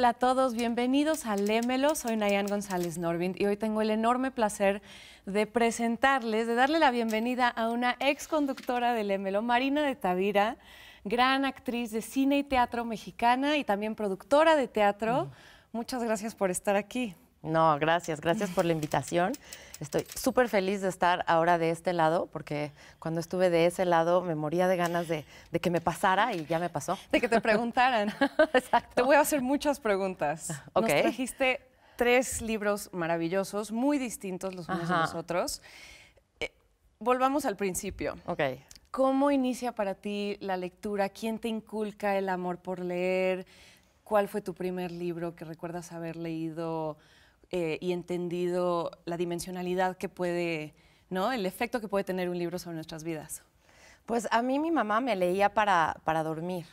Hola a todos, bienvenidos a LEMELO, Soy Nayan González Norvind y hoy tengo el enorme placer de presentarles, de darle la bienvenida a una ex conductora de Lémelo, Marina de Tavira, gran actriz de cine y teatro mexicana y también productora de teatro. Muchas gracias por estar aquí. No, gracias, gracias por la invitación. Estoy súper feliz de estar ahora de este lado, porque cuando estuve de ese lado me moría de ganas de, que me pasara y ya me pasó. De que te preguntaran. Exacto. Te voy a hacer muchas preguntas. Ok. Nos trajiste tres libros maravillosos, muy distintos los unos de los otros. Eh, volvamos al principio. ¿Cómo inicia para ti la lectura? ¿Quién te inculca el amor por leer? ¿Cuál fue tu primer libro que recuerdas haber leído? Eh, y entendido la dimensionalidad que puede, El efecto que puede tener un libro sobre nuestras vidas. Pues a mí mi mamá me leía para, dormir.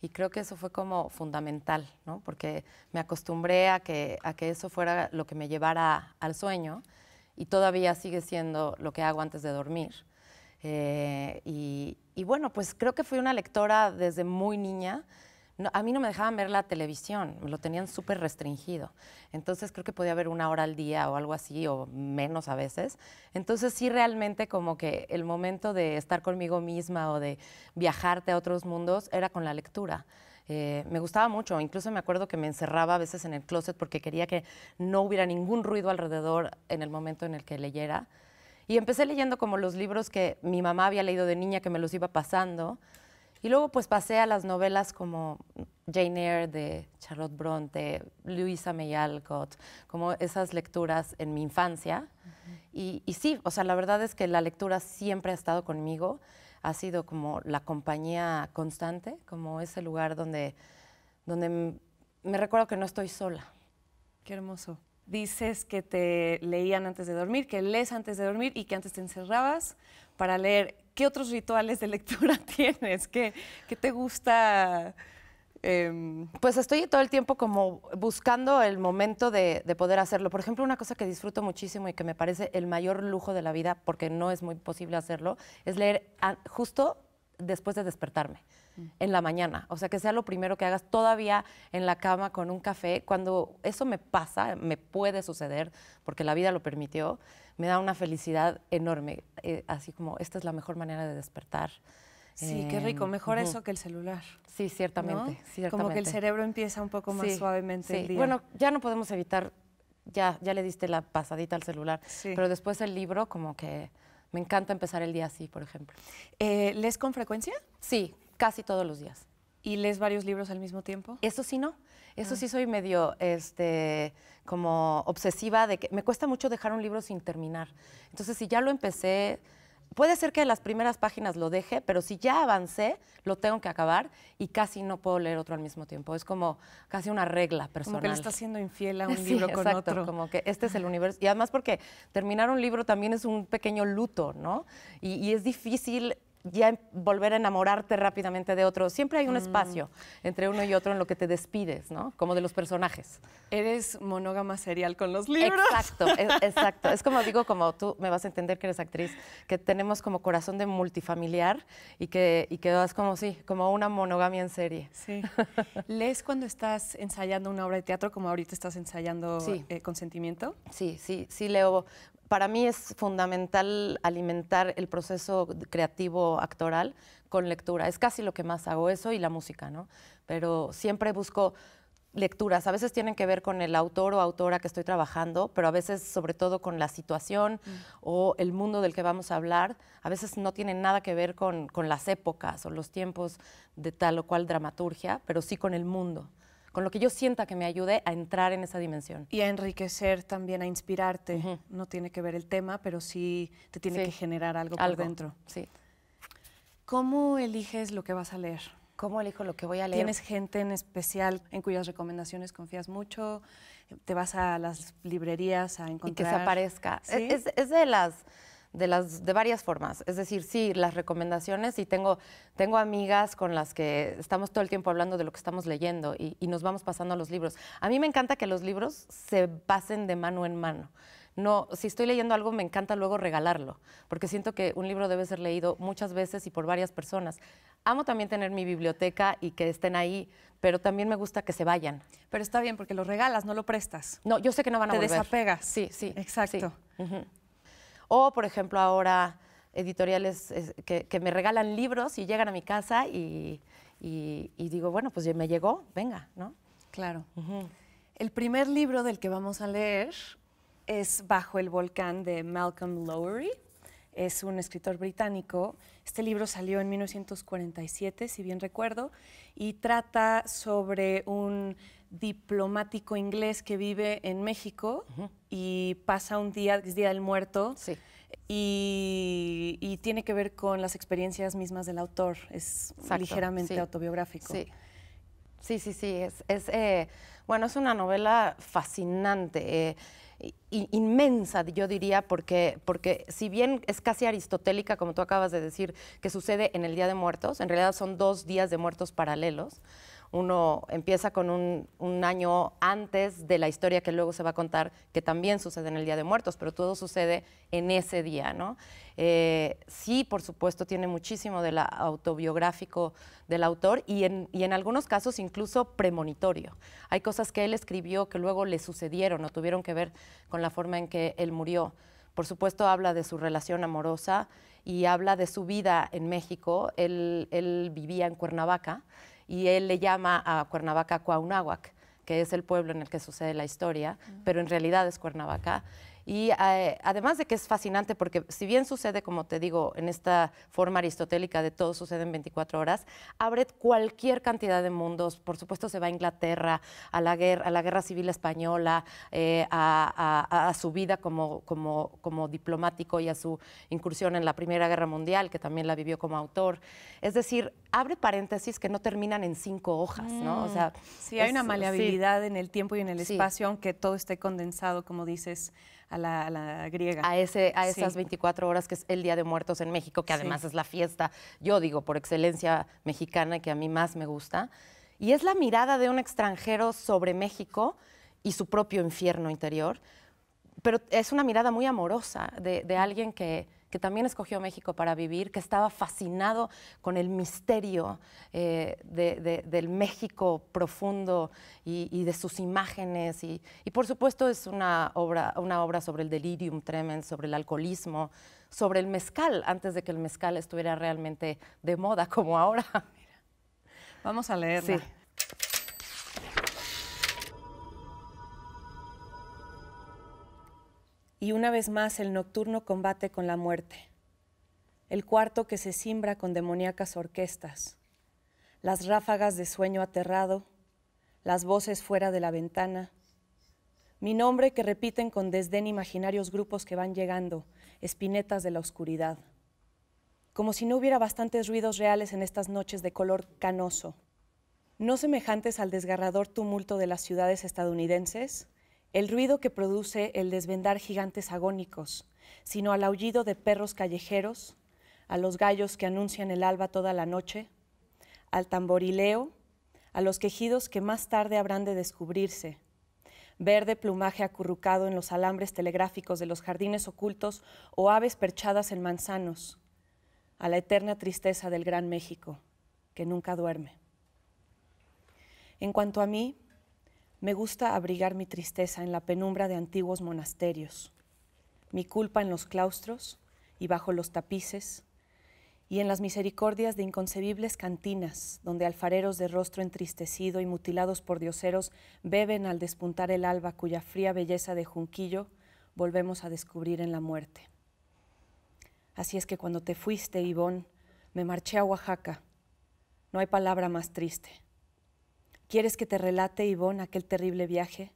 Y creo que eso fue como fundamental, Porque me acostumbré a que, eso fuera lo que me llevara al sueño y todavía sigue siendo lo que hago antes de dormir. Eh, y, bueno, pues creo que fui una lectora desde muy niña a mí no me dejaban ver la televisión, me lo tenían súper restringido. Entonces creo que podía ver una hora al día o algo así, o menos a veces. Entonces sí realmente como que el momento de estar conmigo misma o de viajarte a otros mundos era con la lectura. Eh, me gustaba mucho, incluso me acuerdo que me encerraba a veces en el closet porque quería que no hubiera ningún ruido alrededor en el momento en el que leyera. Y empecé leyendo como los libros que mi mamá había leído de niña, que me los iba pasando. Y luego pues pasé a las novelas como Jane Eyre de Charlotte Bronte, Luisa May Alcott, como esas lecturas en mi infancia. y, y, sí, o sea, la verdad es que la lectura siempre ha estado conmigo, ha sido como la compañía constante, como ese lugar donde, donde me recuerdo que no estoy sola. Qué hermoso. Dices que te leían antes de dormir, que lees antes de dormir y que antes te encerrabas para leer ¿Qué otros rituales de lectura tienes? ¿Qué, te gusta? Em, pues estoy todo el tiempo como buscando el momento de, poder hacerlo. Por ejemplo, una cosa que disfruto muchísimo y que me parece el mayor lujo de la vida, porque no es muy posible hacerlo, es leer justo después de despertarme en la mañana. O sea, que sea lo primero que hagas todavía en la cama con un café. Cuando eso me pasa, me puede suceder, porque la vida lo permitió, me da una felicidad enorme. Eh, así como, esta es la mejor manera de despertar. Sí, qué rico. Em, mejor eso que el celular. Sí, ciertamente, Como que el cerebro empieza un poco más suavemente el día. Bueno, ya no podemos evitar, ya, ya le diste la pasadita al celular, pero después el libro como que me encanta empezar el día así, por ejemplo. Eh, ¿Lees con frecuencia? Sí, casi todos los días. ¿Y lees varios libros al mismo tiempo? Eso sí no. Eso ah. sí soy medio este como obsesiva de que me cuesta mucho dejar un libro sin terminar. Entonces, si ya lo empecé, puede ser que las primeras páginas lo deje, pero si ya avancé, lo tengo que acabar y casi no puedo leer otro al mismo tiempo. Es como casi una regla personal. Como que le está siendo infiel a un libro con exacto, Como que este es el universo. Y además porque terminar un libro también es un pequeño luto, ¿no? y es difícil ya em, volver a enamorarte rápidamente de otro. Siempre hay un mm. espacio entre uno y otro en lo que te despides, ¿no? Como de los personajes. Eres monógama serial con los libros. Exacto, e, exacto. Es como digo, como tú me vas a entender que eres actriz, que tenemos como corazón de multifamiliar y que, y vas como, sí, como una monogamia en serie. Sí. ¿Lees cuando estás ensayando una obra de teatro como ahorita estás ensayando eh, Consentimiento? Sí, sí, sí leo para mí es fundamental alimentar el proceso creativo actoral con lectura. Es casi lo que más hago, eso y la música, ¿no? Pero siempre busco lecturas. A veces tienen que ver con el autor o autora que estoy trabajando, pero a veces sobre todo con la situación mm. o el mundo del que vamos a hablar. A veces no tienen nada que ver con las épocas o los tiempos de tal o cual dramaturgia, pero sí con el mundo con lo que yo sienta que me ayude a entrar en esa dimensión. Y a enriquecer también, a inspirarte. No tiene que ver el tema, pero sí te tiene que generar algo, por dentro. Sí. ¿Cómo eliges lo que vas a leer? ¿Cómo elijo lo que voy a leer? ¿Tienes gente en especial en cuyas recomendaciones confías mucho? ¿Te vas a las librerías a encontrar? Y que se aparezca. es de las de, las, de varias formas. Es decir, sí, las recomendaciones y tengo, tengo amigas con las que estamos todo el tiempo hablando de lo que estamos leyendo y, nos vamos pasando a los libros. A mí me encanta que los libros se pasen de mano en mano no, si estoy leyendo algo me encanta luego regalarlo, porque siento que un libro debe ser leído muchas veces y por varias personas. Amo también tener mi biblioteca y que estén ahí, pero también me gusta que se vayan. Pero está bien porque lo regalas, no lo prestas. No, yo sé que no van a Te volver. Te desapegas. Sí, sí. Exacto. O, por ejemplo, ahora editoriales que, me regalan libros y llegan a mi casa y, digo, bueno, pues ya me llegó, venga, ¿no? Claro. El primer libro del que vamos a leer es Bajo el volcán de Malcolm Lowery es un escritor británico. Este libro salió en 1947, si bien recuerdo, y trata sobre un diplomático inglés que vive en México y pasa un día, es Día del Muerto, y, tiene que ver con las experiencias mismas del autor, es ligeramente autobiográfico. Sí. sí, sí, es, eh, bueno, es una novela fascinante. Eh, inmensa, yo diría, porque, porque si bien es casi aristotélica, como tú acabas de decir, que sucede en el Día de Muertos, en realidad son dos días de muertos paralelos uno empieza con un, año antes de la historia que luego se va a contar, que también sucede en el Día de Muertos, pero todo sucede en ese día, ¿no? Eh, sí, por supuesto, tiene muchísimo de la autobiográfico del autor y en, algunos casos incluso premonitorio. Hay cosas que él escribió que luego le sucedieron o tuvieron que ver con la forma en que él murió. Por supuesto, habla de su relación amorosa y habla de su vida en México. él vivía en Cuernavaca y él le llama a Cuernavaca Cuauhnáhuac, que es el pueblo en el que sucede la historia, pero en realidad es Cuernavaca. Y eh, además de que es fascinante, porque si bien sucede, como te digo, en esta forma aristotélica de todo sucede en 24 horas, abre cualquier cantidad de mundos. Por supuesto, se va a Inglaterra, a la guerra, a la guerra civil española, eh, a, su vida como, como, como diplomático y a su incursión en la Primera Guerra Mundial, que también la vivió como autor. Es decir, abre paréntesis que no terminan en cinco hojas, ¿no? O mm, sea, sí, hay una maleabilidad en el tiempo y en el espacio, aunque todo esté condensado, como dices a la, griega. A, ese, a esas 24 horas que es el Día de Muertos en México, que además es la fiesta, yo digo, por excelencia mexicana que a mí más me gusta. Y es la mirada de un extranjero sobre México y su propio infierno interior. Pero es una mirada muy amorosa de alguien que, que también escogió México para vivir, que estaba fascinado con el misterio eh, del México profundo y, de sus imágenes. Y, por supuesto es una obra, una obra sobre el delirium tremens, sobre el alcoholismo, sobre el mezcal, antes de que el mezcal estuviera realmente de moda como ahora. Vamos a leerla. y una vez más el nocturno combate con la muerte, el cuarto que se simbra con demoníacas orquestas, las ráfagas de sueño aterrado, las voces fuera de la ventana, mi nombre que repiten con desdén imaginarios grupos que van llegando, espinetas de la oscuridad. Como si no hubiera bastantes ruidos reales en estas noches de color canoso, no semejantes al desgarrador tumulto de las ciudades estadounidenses, el ruido que produce el desvendar gigantes agónicos, sino al aullido de perros callejeros, a los gallos que anuncian el alba toda la noche, al tamborileo, a los quejidos que más tarde habrán de descubrirse. Verde plumaje acurrucado en los alambres telegráficos de los jardines ocultos o aves perchadas en manzanos. A la eterna tristeza del Gran México, que nunca duerme. En cuanto a mí, me gusta abrigar mi tristeza en la penumbra de antiguos monasterios, mi culpa en los claustros y bajo los tapices, y en las misericordias de inconcebibles cantinas, donde alfareros de rostro entristecido y mutilados por dioseros beben al despuntar el alba cuya fría belleza de junquillo volvemos a descubrir en la muerte. Así es que cuando te fuiste, Ivón, me marché a Oaxaca. No hay palabra más triste. ¿Quieres que te relate, Ivonne, aquel terrible viaje?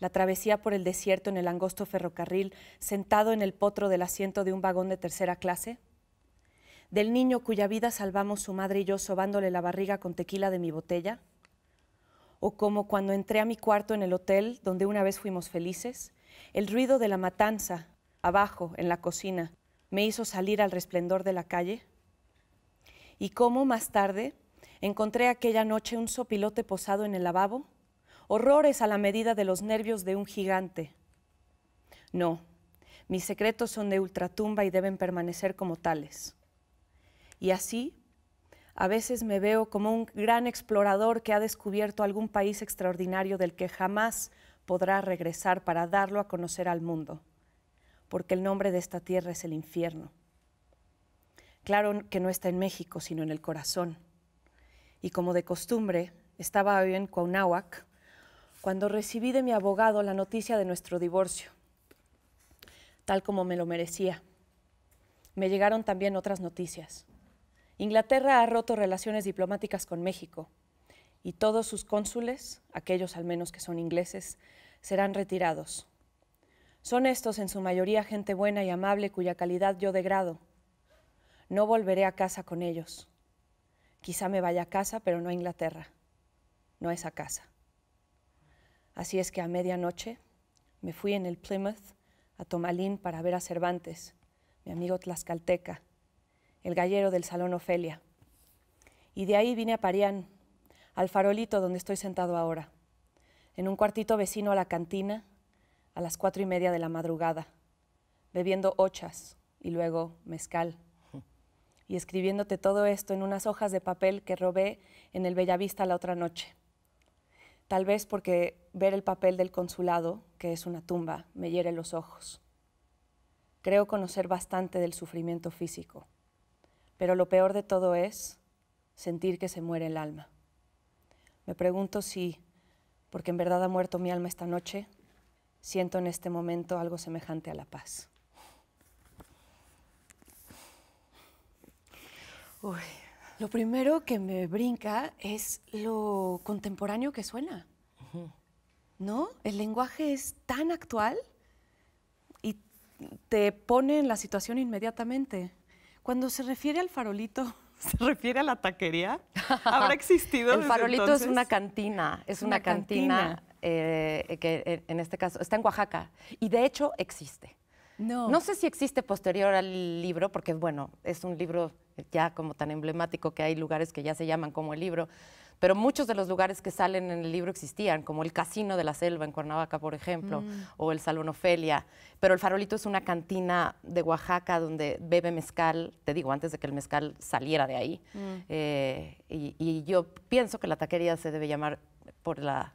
La travesía por el desierto en el angosto ferrocarril, sentado en el potro del asiento de un vagón de tercera clase? ¿Del niño cuya vida salvamos su madre y yo sobándole la barriga con tequila de mi botella? ¿O cómo cuando entré a mi cuarto en el hotel donde una vez fuimos felices? El ruido de la matanza, abajo, en la cocina, me hizo salir al resplendor de la calle. ¿Y cómo más tarde Encontré aquella noche un sopilote posado en el lavabo, horrores a la medida de los nervios de un gigante. No, mis secretos son de ultratumba y deben permanecer como tales. Y así, a veces me veo como un gran explorador que ha descubierto algún país extraordinario del que jamás podrá regresar para darlo a conocer al mundo, porque el nombre de esta tierra es el infierno. Claro que no está en México, sino en el corazón y como de costumbre, estaba hoy en Cuauhnáhuac cuando recibí de mi abogado la noticia de nuestro divorcio, tal como me lo merecía. Me llegaron también otras noticias. Inglaterra ha roto relaciones diplomáticas con México y todos sus cónsules, aquellos al menos que son ingleses, serán retirados. Son estos en su mayoría gente buena y amable cuya calidad yo degrado. No volveré a casa con ellos. Quizá me vaya a casa, pero no a Inglaterra, no a esa casa. Así es que a medianoche me fui en el Plymouth a Tomalín para ver a Cervantes, mi amigo tlaxcalteca, el gallero del Salón Ofelia. Y de ahí vine a Parián, al farolito donde estoy sentado ahora, en un cuartito vecino a la cantina, a las cuatro y media de la madrugada, bebiendo ochas y luego mezcal y escribiéndote todo esto en unas hojas de papel que robé en el Bellavista la otra noche. Tal vez porque ver el papel del consulado, que es una tumba, me hiere los ojos. Creo conocer bastante del sufrimiento físico, pero lo peor de todo es sentir que se muere el alma. Me pregunto si, porque en verdad ha muerto mi alma esta noche, siento en este momento algo semejante a la paz. Uy, lo primero que me brinca es lo contemporáneo que suena. ¿No? El lenguaje es tan actual y te pone en la situación inmediatamente. Cuando se refiere al farolito, ¿se refiere a la taquería? ¿Habrá existido? el farolito es una cantina, es una, cantina, eh, que en este caso está en Oaxaca y de hecho existe. No. sé si existe posterior al libro, porque bueno, es un libro ya como tan emblemático que hay lugares que ya se llaman como el libro, pero muchos de los lugares que salen en el libro existían, como el Casino de la Selva en Cuernavaca, por ejemplo, mm. o el Salón Ofelia, pero el Farolito es una cantina de Oaxaca donde bebe mezcal, te digo, antes de que el mezcal saliera de ahí, mm. eh, y, yo pienso que la taquería se debe llamar por la...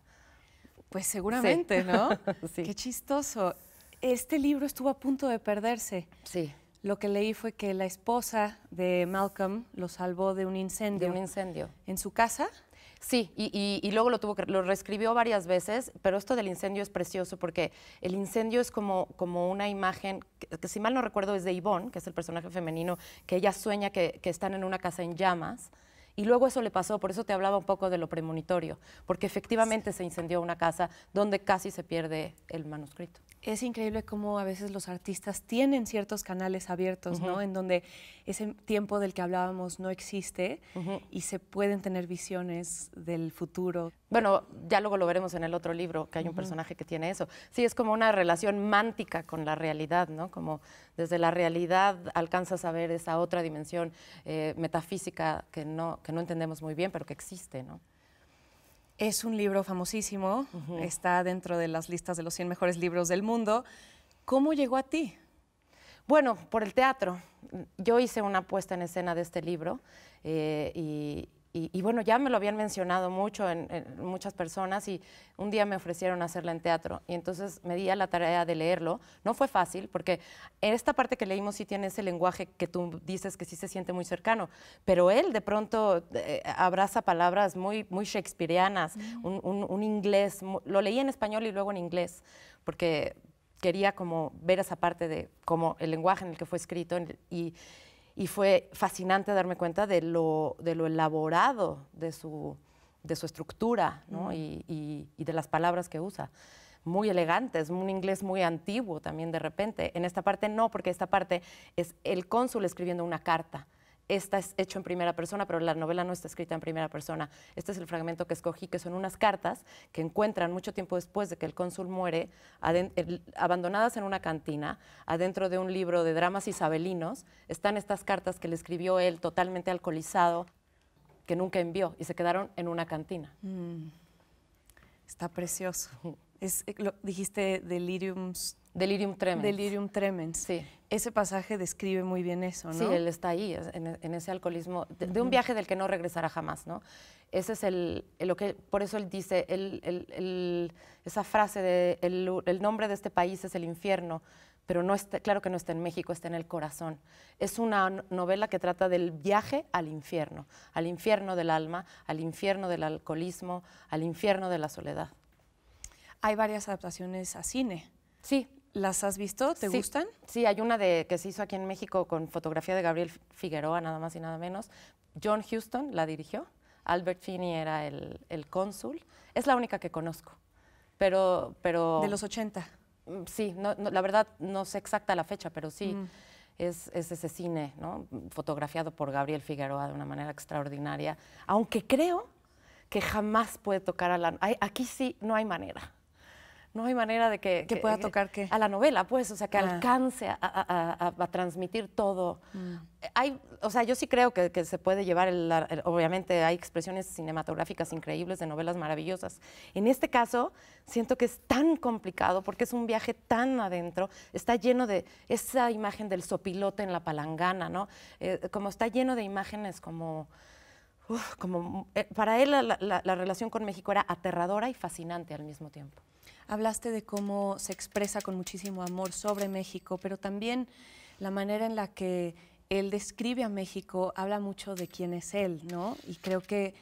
Pues seguramente, ¿no? sí. Qué chistoso este libro estuvo a punto de perderse. Sí. Lo que leí fue que la esposa de Malcolm lo salvó de un incendio. De un incendio. ¿En su casa? Sí, y, luego lo tuvo que, lo reescribió varias veces, pero esto del incendio es precioso porque el incendio es como, como una imagen, que, si mal no recuerdo es de Yvonne, que es el personaje femenino, que ella sueña que, están en una casa en llamas, y luego eso le pasó, por eso te hablaba un poco de lo premonitorio, porque efectivamente se incendió una casa donde casi se pierde el manuscrito es increíble cómo a veces los artistas tienen ciertos canales abiertos, ¿no? En donde ese tiempo del que hablábamos no existe y se pueden tener visiones del futuro. Bueno, ya luego lo veremos en el otro libro, que hay un personaje que tiene eso. Sí, es como una relación mántica con la realidad, ¿no? Como desde la realidad alcanzas a ver esa otra dimensión eh, metafísica que no, que no entendemos muy bien, pero que existe, ¿no? Es un libro famosísimo, está dentro de las listas de los 100 mejores libros del mundo. ¿Cómo llegó a ti? Bueno, por el teatro. Yo hice una puesta en escena de este libro eh, y, y, bueno, ya me lo habían mencionado mucho en, muchas personas y un día me ofrecieron hacerla en teatro y entonces me di a la tarea de leerlo. No fue fácil porque esta parte que leímos sí tiene ese lenguaje que tú dices que sí se siente muy cercano, pero él de pronto eh, abraza palabras muy, muy shakespearianas, mm. un, inglés, lo leí en español y luego en inglés, porque quería como ver esa parte de como el lenguaje en el que fue escrito y y fue fascinante darme cuenta de lo, elaborado de su, estructura y, y, de las palabras que usa. Muy elegantes, un inglés muy antiguo también de repente. En esta parte no, porque esta parte es el cónsul escribiendo una carta esta es hecho en primera persona, pero la novela no está escrita en primera persona. Este es el fragmento que escogí, que son unas cartas que encuentran mucho tiempo después de que el cónsul muere, abandonadas en una cantina, adentro de un libro de dramas isabelinos. Están estas cartas que le escribió él totalmente alcoholizado, que nunca envió, y se quedaron en una cantina. Mm. Está precioso. Eh, lo, dijiste deliriums Delirium tremens. Delirium tremens. Sí. Ese pasaje describe muy bien eso, ¿no? Sí, él está ahí, en, ese alcoholismo, de, un viaje del que no regresará jamás, ¿no? Ese es el, lo que, por eso él dice, esa frase de el, nombre de este país es el infierno, pero no está, claro que no está en México, está en el corazón. Es una novela que trata del viaje al infierno, al infierno del alma, al infierno del alcoholismo, al infierno de la soledad. Hay varias adaptaciones a cine. Sí, ¿Las has visto? ¿Te gustan? Sí, hay una de, que se hizo aquí en México con fotografía de Gabriel Figueroa, nada más y nada menos. John Houston la dirigió. Albert Finney era el, cónsul. Es la única que conozco. Pero, pero... De los 80. Mm, sí, no, la verdad no sé exacta la fecha, pero sí. Mm. Es, es, ese cine, ¿no? Fotografiado por Gabriel Figueroa de una manera extraordinaria. Aunque creo que jamás puede tocar a la... Aquí sí no hay manera no hay manera de que... pueda tocar A la novela, pues, o sea, que ah. alcance a, transmitir todo. Mm. Hay, o sea, yo sí creo que, se puede llevar, el, obviamente hay expresiones cinematográficas increíbles de novelas maravillosas. En este caso, siento que es tan complicado porque es un viaje tan adentro, está lleno de esa imagen del sopilote en la palangana, ¿no? Eh, como está lleno de imágenes como... como eh, para él la relación con México era aterradora y fascinante al mismo tiempo. Hablaste de cómo se expresa con muchísimo amor sobre México, pero también la manera en la que él describe a México habla mucho de quién es él, ¿no? Y creo que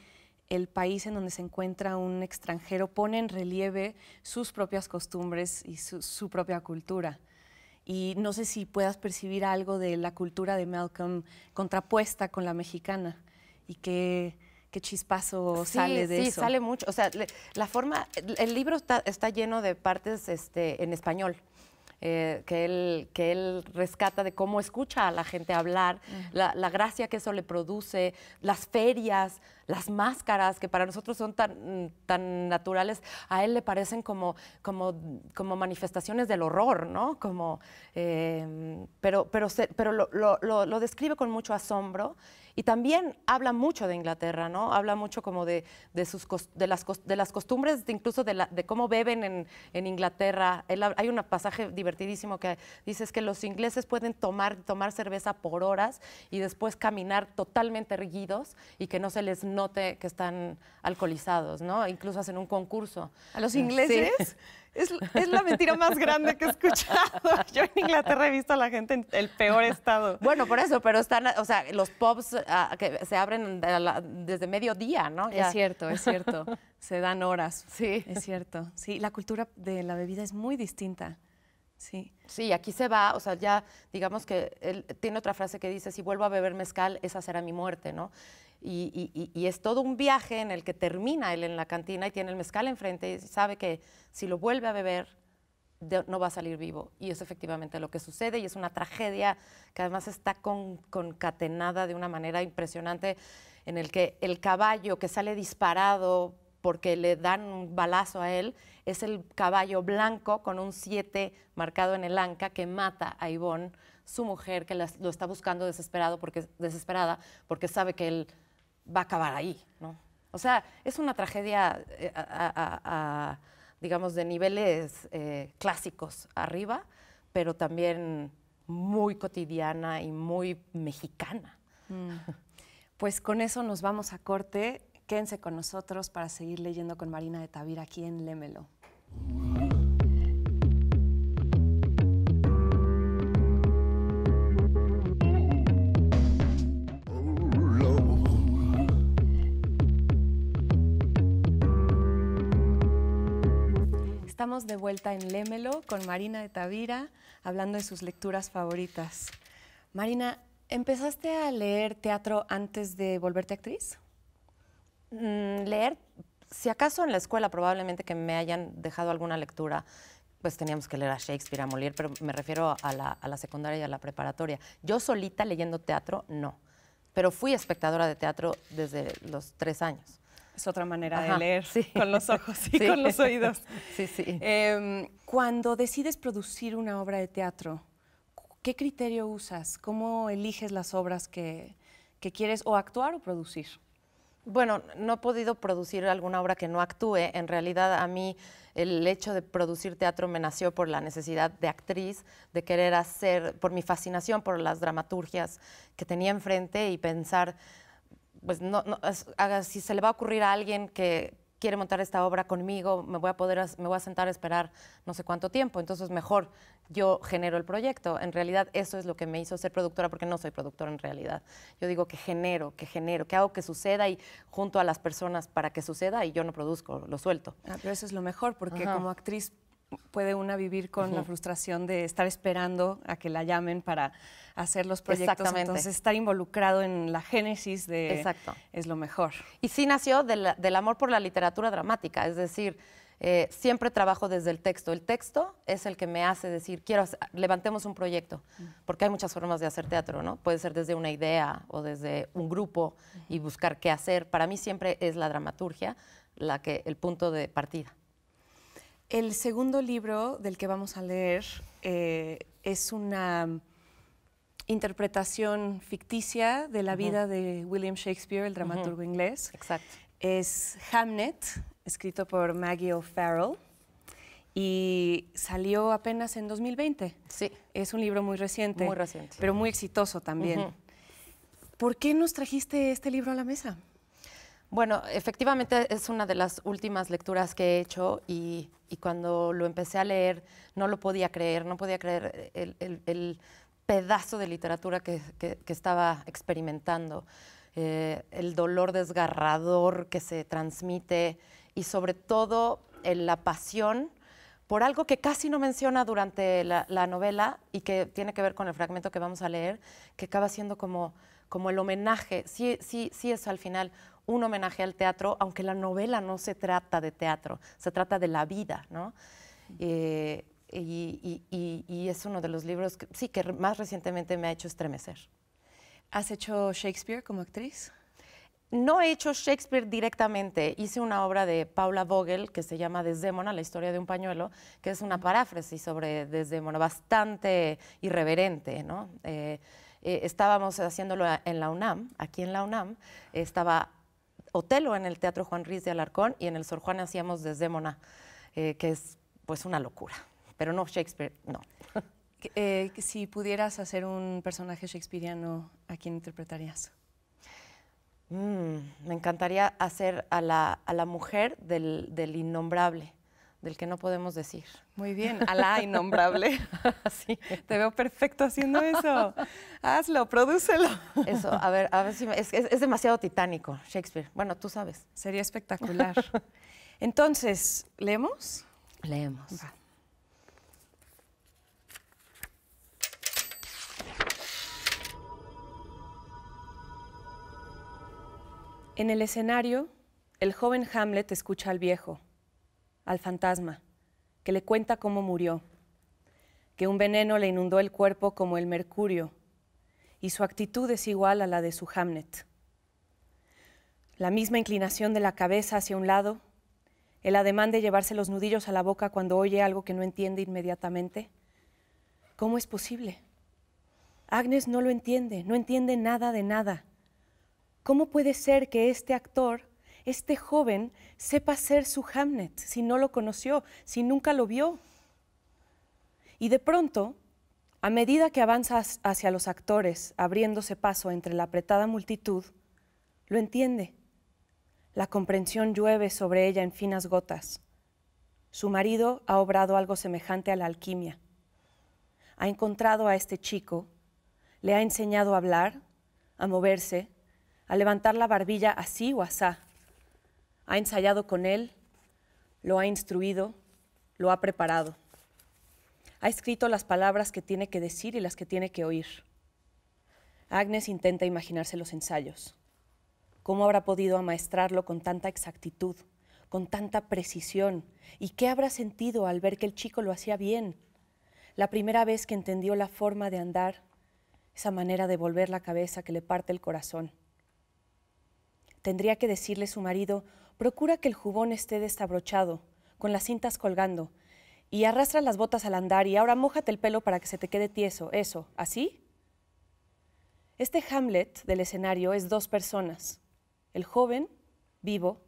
el país en donde se encuentra un extranjero pone en relieve sus propias costumbres y su, propia cultura. Y no sé si puedas percibir algo de la cultura de Malcolm contrapuesta con la mexicana y que qué chispazo sale de sí, eso. Sí, sale mucho. O sea, la forma, el libro está, lleno de partes este, en español. Eh, que, él, que él rescata de cómo escucha a la gente hablar, la, gracia que eso le produce, las ferias, las máscaras que para nosotros son tan, tan naturales, a él le parecen como, como, como manifestaciones del horror, ¿no? Como, eh, pero pero, pero lo, lo, lo, lo describe con mucho asombro y también habla mucho de Inglaterra, ¿no? Habla mucho como de, de sus, las, de las costumbres, incluso de, la, de, cómo beben en, Inglaterra. hay un pasaje divertidísimo que dice es que los ingleses pueden tomar, tomar cerveza por horas y después caminar totalmente erguidos y que no se les note que están alcoholizados, ¿no? Incluso hacen un concurso. ¿A los ingleses? Es, es, la mentira más grande que he escuchado. Yo en Inglaterra he visto a la gente en el peor estado. Bueno, por eso, pero están, o sea, los pubs ah, que se abren desde mediodía, ¿no? Es cierto, es cierto. Se dan horas. Sí. Es cierto. Sí, la cultura de la bebida es muy distinta. Sí. Sí, aquí se va, o sea, ya digamos que él tiene otra frase que dice, si vuelvo a beber mezcal, esa será mi muerte, ¿no? Y, es todo un viaje en el que termina él en la cantina y tiene el mezcal enfrente y sabe que si lo vuelve a beber no va a salir vivo. Y es efectivamente lo que sucede y es una tragedia que además está concatenada de una manera impresionante en el que el caballo que sale disparado porque le dan un balazo a él, es el caballo blanco con un 7 marcado en el anca que mata a Ivonne, su mujer, que lo está buscando desesperado porque, desesperada porque sabe que él va a acabar ahí. ¿no? O sea, es una tragedia, eh, digamos, de niveles eh, clásicos arriba, pero también muy cotidiana y muy mexicana. Mm. Pues con eso nos vamos a corte. Quédense con nosotros para seguir leyendo con Marina de Tavira aquí en Lémelo. Estamos de vuelta en Lémelo con Marina de Tavira, hablando de sus lecturas favoritas. Marina, ¿empezaste a leer teatro antes de volverte actriz? Mm, leer, si acaso en la escuela probablemente que me hayan dejado alguna lectura, pues teníamos que leer a Shakespeare, a Molière, pero me refiero a la, secundaria y a la preparatoria. Yo solita leyendo teatro, no. Pero fui espectadora de teatro desde los tres años. Es otra manera de leer con los ojos y con los oídos. Sí, sí. Em, cuando decides producir una obra de teatro, ¿qué criterio usas? ¿Cómo eliges las obras que quieres o actuar o producir? Bueno, no he podido producir alguna obra que no actúe. En realidad a mí el hecho de producir teatro me nació por la necesidad de actriz, de querer hacer, por mi fascinación por las dramaturgias que tenía enfrente y pensar, pues no, si se le va a ocurrir a alguien que quiere montar esta obra conmigo, me voy a poder, me voy a sentar a esperar no sé cuánto tiempo, entonces mejor yo genero el proyecto. En realidad eso es lo que me hizo ser productora, porque no soy productora en realidad. Yo digo que genero, que genero, que hago que suceda y junto a las personas para que suceda y yo no produzco, lo suelto. Ah, pero eso es lo mejor, porque como actriz puede una vivir con la frustración de estar esperando a que la llamen para hacer los proyectos. Entonces, estar involucrado en la génesis de es lo mejor. Y sí nació del, amor por la literatura dramática, es decir, eh, siempre trabajo desde el texto. El texto es el que me hace decir, quiero, levantemos un proyecto, mm. porque hay muchas formas de hacer teatro, ¿no? Puede ser desde una idea o desde un grupo y buscar qué hacer. Para mí siempre es la dramaturgia la que, el punto de partida. El segundo libro del que vamos a leer eh, es una interpretación ficticia de la vida de William Shakespeare, el dramaturgo inglés. Exacto. Es Hamnet, escrito por Maggie O'Farrell y salió apenas en 2020. Sí. Es un libro muy reciente. Muy reciente. Pero muy exitoso también. ¿Por qué nos trajiste este libro a la mesa? Bueno, efectivamente es una de las últimas lecturas que he hecho y, cuando lo empecé a leer no lo podía creer, no podía creer el, pedazo de literatura que, estaba experimentando, eh, el dolor desgarrador que se transmite y sobre todo eh, la pasión por algo que casi no menciona durante la, novela y que tiene que ver con el fragmento que vamos a leer, que acaba siendo como, como el homenaje. Sí, sí, sí es al final un homenaje al teatro, aunque la novela no se trata de teatro, se trata de la vida, ¿no? Eh, y, y, y, es uno de los libros que, sí, que más recientemente me ha hecho estremecer. ¿Has hecho Shakespeare como actriz? No he hecho Shakespeare directamente. Hice una obra de Paula Vogel que se llama Desdémona, la historia de un pañuelo, que es una paráfrasis sobre Desdémona, bastante irreverente, ¿no? Eh, eh, estábamos haciéndolo en la UNAM, aquí en la UNAM, estaba Otelo en el Teatro Juan Ruiz de Alarcón y en el Sor Juan hacíamos Desdémona, eh, que es pues una locura. Pero no Shakespeare, no. Eh, si pudieras hacer un personaje shakespeariano, ¿a quién interpretarías? Mm, me encantaría hacer a la, a la mujer del innombrable, del que no podemos decir. Muy bien, Alá innombrable. Te veo perfecto haciendo eso. Hazlo, prodúcelo. Eso, a ver, a ver si es, demasiado titánico, Shakespeare. Bueno, tú sabes. Sería espectacular. Entonces, ¿leemos? Leemos. En el escenario, el joven Hamlet escucha al viejo al fantasma, que le cuenta cómo murió, que un veneno le inundó el cuerpo como el mercurio, y su actitud es igual a la de su Hamnet. La misma inclinación de la cabeza hacia un lado, el ademán de llevarse los nudillos a la boca cuando oye algo que no entiende inmediatamente. ¿Cómo es posible? Agnes no lo entiende, no entiende nada de nada. ¿Cómo puede ser que este actor este joven sepa ser su Hamnet si no lo conoció, si nunca lo vio. Y de pronto, a medida que avanza hacia los actores, abriéndose paso entre la apretada multitud, lo entiende. La comprensión llueve sobre ella en finas gotas. Su marido ha obrado algo semejante a la alquimia. Ha encontrado a este chico, le ha enseñado a hablar, a moverse, a levantar la barbilla así o asá ha ensayado con él, lo ha instruido, lo ha preparado. Ha escrito las palabras que tiene que decir y las que tiene que oír. Agnes intenta imaginarse los ensayos. ¿Cómo habrá podido amaestrarlo con tanta exactitud, con tanta precisión? ¿Y qué habrá sentido al ver que el chico lo hacía bien? La primera vez que entendió la forma de andar, esa manera de volver la cabeza que le parte el corazón. Tendría que decirle su marido, Procura que el jubón esté desabrochado, con las cintas colgando, y arrastra las botas al andar y ahora mójate el pelo para que se te quede tieso, eso, ¿así? Este Hamlet del escenario es dos personas, el joven, vivo,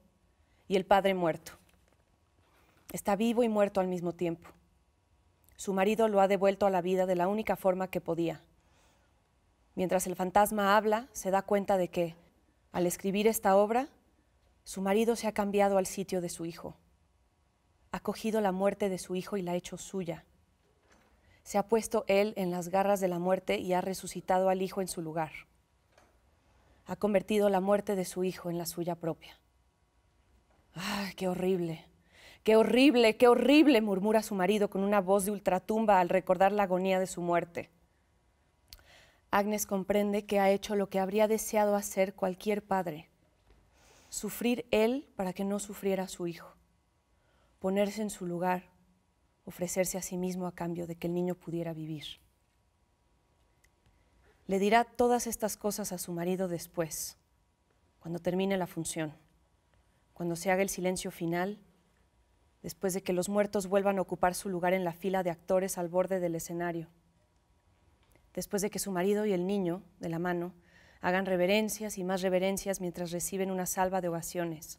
y el padre muerto. Está vivo y muerto al mismo tiempo. Su marido lo ha devuelto a la vida de la única forma que podía. Mientras el fantasma habla, se da cuenta de que, al escribir esta obra, su marido se ha cambiado al sitio de su hijo. Ha cogido la muerte de su hijo y la ha hecho suya. Se ha puesto él en las garras de la muerte y ha resucitado al hijo en su lugar. Ha convertido la muerte de su hijo en la suya propia. ¡Ay, qué horrible! ¡Qué horrible! ¡Qué horrible! murmura su marido con una voz de ultratumba al recordar la agonía de su muerte. Agnes comprende que ha hecho lo que habría deseado hacer cualquier padre sufrir él para que no sufriera su hijo, ponerse en su lugar, ofrecerse a sí mismo a cambio de que el niño pudiera vivir. Le dirá todas estas cosas a su marido después, cuando termine la función, cuando se haga el silencio final, después de que los muertos vuelvan a ocupar su lugar en la fila de actores al borde del escenario, después de que su marido y el niño, de la mano, hagan reverencias y más reverencias mientras reciben una salva de ovaciones.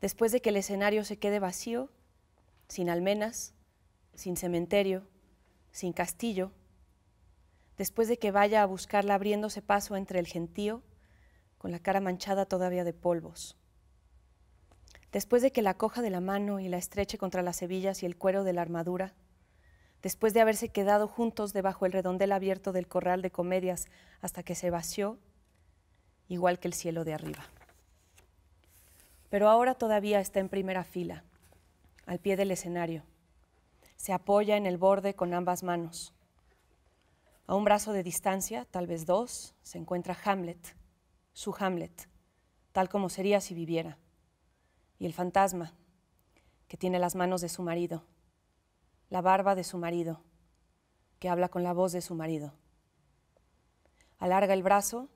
Después de que el escenario se quede vacío, sin almenas, sin cementerio, sin castillo, después de que vaya a buscarla abriéndose paso entre el gentío, con la cara manchada todavía de polvos. Después de que la coja de la mano y la estreche contra las hebillas y el cuero de la armadura, después de haberse quedado juntos debajo el redondel abierto del corral de comedias hasta que se vació, igual que el cielo de arriba. Pero ahora todavía está en primera fila, al pie del escenario. Se apoya en el borde con ambas manos. A un brazo de distancia, tal vez dos, se encuentra Hamlet, su Hamlet, tal como sería si viviera, y el fantasma, que tiene las manos de su marido la barba de su marido, que habla con la voz de su marido. Alarga el brazo,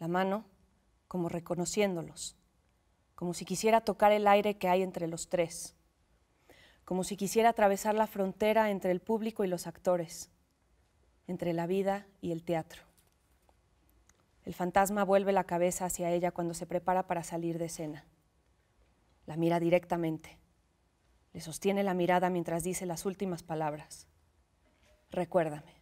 la mano, como reconociéndolos, como si quisiera tocar el aire que hay entre los tres, como si quisiera atravesar la frontera entre el público y los actores, entre la vida y el teatro. El fantasma vuelve la cabeza hacia ella cuando se prepara para salir de escena. La mira directamente sostiene la mirada mientras dice las últimas palabras. Recuérdame.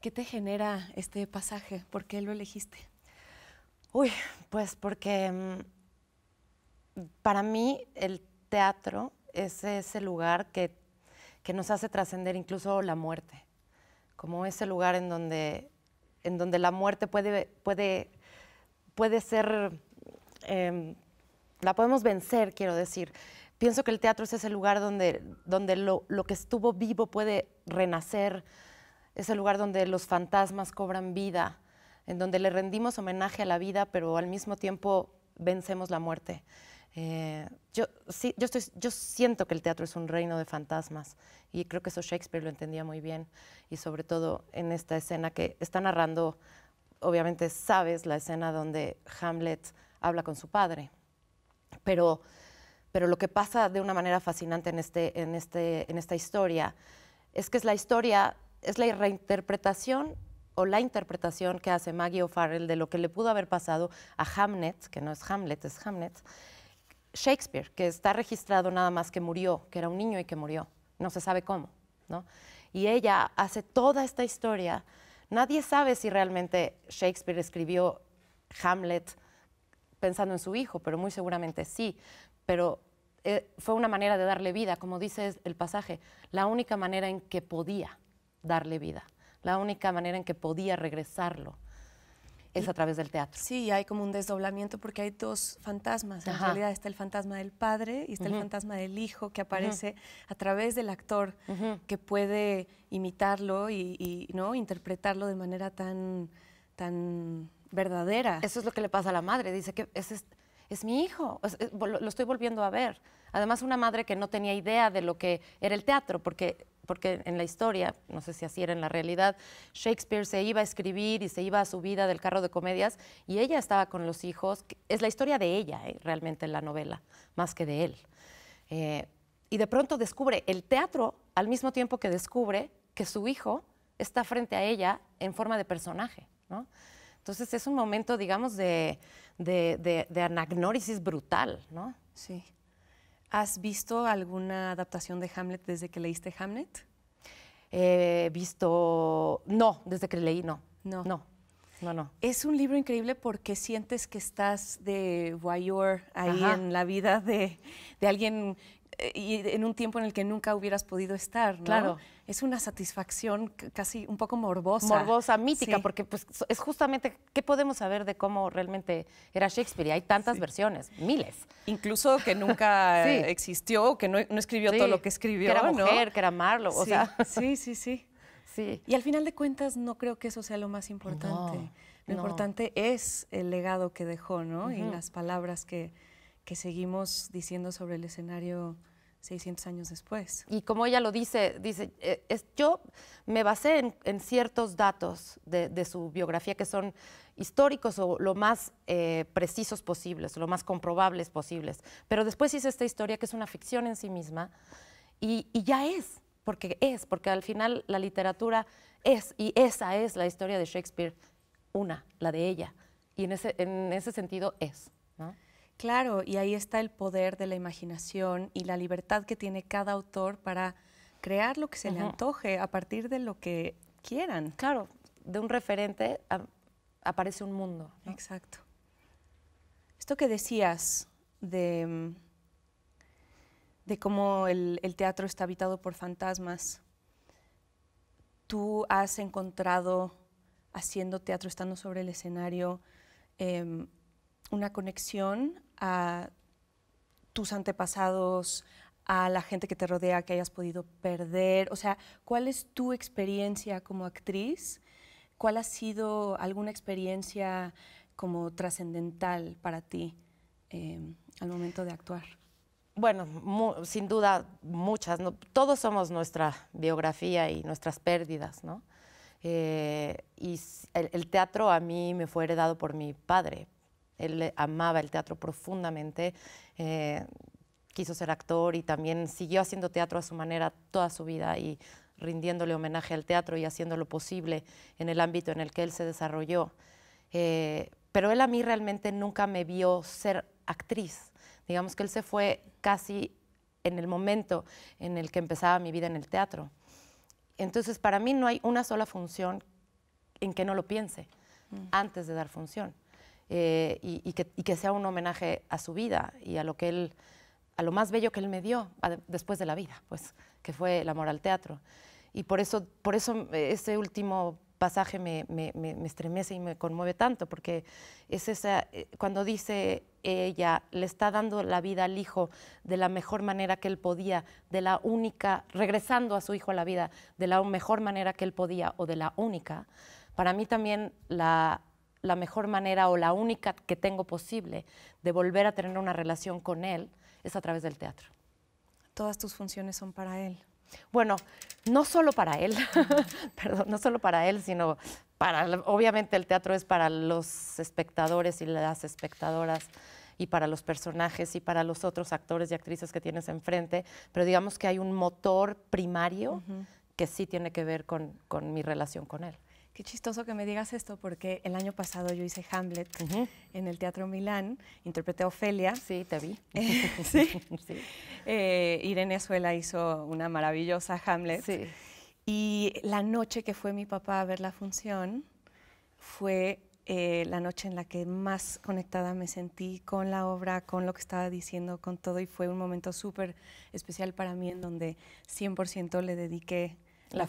¿Qué te genera este pasaje? ¿Por qué lo elegiste? Uy, pues porque mm, para mí el teatro es ese lugar que, que nos hace trascender incluso la muerte, como ese lugar en donde en donde la muerte puede, ser, em, la podemos vencer, quiero decir. Pienso que el teatro es ese lugar donde, lo, que estuvo vivo puede renacer, es el lugar donde los fantasmas cobran vida, en donde le rendimos homenaje a la vida, pero al mismo tiempo vencemos la muerte. Eh, yo, siento que el teatro es un reino de fantasmas y creo que eso Shakespeare lo entendía muy bien y sobre todo en esta escena que está narrando, obviamente sabes la escena donde Hamlet habla con su padre, pero, lo que pasa de una manera fascinante en, este, este, en esta historia es que es la historia, es la reinterpretación o la interpretación que hace Maggie O'Farrell de lo que le pudo haber pasado a Hamlet, que no es Hamlet, es Hamlet, Shakespeare, que está registrado nada más que murió, que era un niño y que murió, no se sabe cómo, Y ella hace toda esta historia. Nadie sabe si realmente Shakespeare escribió Hamlet pensando en su hijo, pero muy seguramente sí. Pero eh, fue una manera de darle vida, como dice el pasaje, la única manera en que podía darle vida, la única manera en que podía regresarlo es a través del teatro. Sí, hay como un desdoblamiento porque hay dos fantasmas. En realidad está el fantasma del padre y está el fantasma del hijo que aparece a través del actor que puede imitarlo y, no interpretarlo de manera tan, tan verdadera. Eso es lo que le pasa a la madre. Dice que es, mi hijo, lo estoy volviendo a ver. Además, una madre que no tenía idea de lo que era el teatro, porque porque en la historia, no sé si así era en la realidad, Shakespeare se iba a escribir y se iba a su vida del carro de comedias y ella estaba con los hijos. Es la historia de ella eh, realmente en la novela, más que de él. Eh, y de pronto descubre el teatro al mismo tiempo que descubre que su hijo está frente a ella en forma de personaje. ¿no? Entonces es un momento, digamos, de, de, de, anagnórisis brutal. ¿no? Sí. ¿Has visto alguna adaptación de Hamlet desde que leíste Hamlet? He eh, visto, no, desde que leí, no. No. No, no, no. Es un libro increíble porque sientes que estás de voyeur ahí en la vida de, de, alguien y en un tiempo en el que nunca hubieras podido estar, ¿no? Claro. Es una satisfacción casi un poco morbosa. Morbosa, mítica, porque pues, es justamente qué podemos saber de cómo realmente era Shakespeare. Y hay tantas versiones, miles. Incluso que nunca existió, que no, escribió todo lo que escribió. Que era mujer, que era Marlowe, o sea. Sí, sí, sí. Sí. Y al final de cuentas no creo que eso sea lo más importante. lo importante es el legado que dejó, ¿no? Y las palabras que, que seguimos diciendo sobre el escenario 600 años después. Y como ella lo dice, dice, eh, yo me basé en, ciertos datos de, su biografía que son históricos o lo más eh, precisos posibles, lo más comprobables posibles. Pero después hice esta historia que es una ficción en sí misma y, y ya es, porque es, porque al final la literatura es, y esa es la historia de Shakespeare, una, la de ella. Y en ese, en ese sentido es. Claro, y ahí está el poder de la imaginación y la libertad que tiene cada autor para crear lo que se le antoje a partir de lo que quieran. Claro, de un referente aparece un mundo. Exacto. Esto que decías de, mm, de cómo el, teatro está habitado por fantasmas, tú has encontrado haciendo teatro, estando sobre el escenario, em, una conexión a tus antepasados, a la gente que te rodea que hayas podido perder? O sea, ¿cuál es tu experiencia como actriz? ¿Cuál ha sido alguna experiencia como trascendental para ti em, al momento de actuar? Bueno, sin duda muchas. Todos somos nuestra biografía y nuestras pérdidas, ¿no? Eh, y el, teatro a mí me fue heredado por mi padre, él amaba el teatro profundamente, eh, quiso ser actor y también siguió haciendo teatro a su manera toda su vida y rindiéndole homenaje al teatro y haciendo lo posible en el ámbito en el que él se desarrolló. Eh, pero él a mí realmente nunca me vio ser actriz. Digamos que él se fue casi en el momento en el que empezaba mi vida en el teatro. Entonces, para mí no hay una sola función en que no lo piense mm. antes de dar función. Eh, y, que, sea un homenaje a su vida y a lo que él, a lo más bello que él me dio después de la vida, pues, que fue el amor al teatro. Y por eso, por eso eh, ese último pasaje me, estremece y me conmueve tanto, porque es eh, cuando dice ella le está dando la vida al hijo de la mejor manera que él podía, de la única, regresando a su hijo a la vida de la mejor manera que él podía o de la única, para mí también la, la mejor manera o la única que tengo posible de volver a tener una relación con él es a través del teatro. Todas tus funciones son para él. Bueno, no solo para él, perdón, no solo para él, sino para, obviamente el teatro es para los espectadores y las espectadoras y para los personajes y para los otros actores y actrices que tienes enfrente, pero digamos que hay un motor primario que sí tiene que ver con mi relación con él. Qué chistoso que me digas esto, porque el año pasado yo hice Hamlet en el Teatro Milán, interpreté a Ofelia. Sí, te vi. Eh, sí. sí. Eh, Irene Azuela hizo una maravillosa Hamlet. Sí. Y la noche que fue mi papá a ver la función fue eh, la noche en la que más conectada me sentí con la obra, con lo que estaba diciendo, con todo, y fue un momento súper especial para mí en donde 100% le dediqué la,